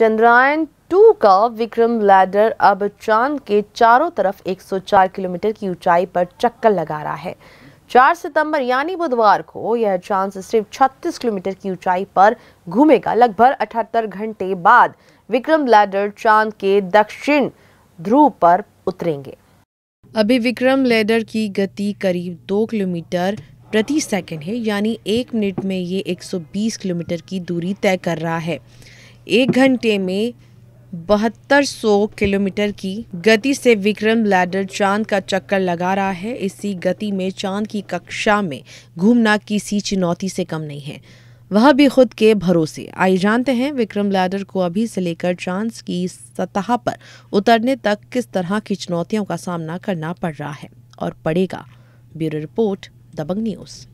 Chandrayaan to का Vikram ladder अब चांद के चारों तरफ 104 किलोमीटर की ऊंचाई पर चक्कर लगा रहा है 4 सितंबर यानी बुधवार को यह चांद सिर्फ 36 किलोमीटर की ऊंचाई पर घूमेगा लगभग अठहत्तर घंटे बाद विक्रम लैडर चांद के दक्षिण ध्रुव पर उतरेंगे अभी विक्रम लैडर की गति करीब दो किलोमीटर प्रति सेकंड है यानी एक मिनट में ये 120 किलोमीटर की दूरी तय कर रहा है एक घंटे में बहत्तर सौ किलोमीटर की गति से विक्रम लैडर चांद का चक्कर लगा रहा है इसी गति में चांद की कक्षा में घूमना किसी चुनौती से कम नहीं है वह भी खुद के भरोसे आइए जानते हैं विक्रम लैडर को अभी से लेकर चांद की सतह पर उतरने तक किस तरह की चुनौतियों का सामना करना पड़ रहा है और पड़ेगा ब्यूरो रिपोर्ट दबंग न्यूज़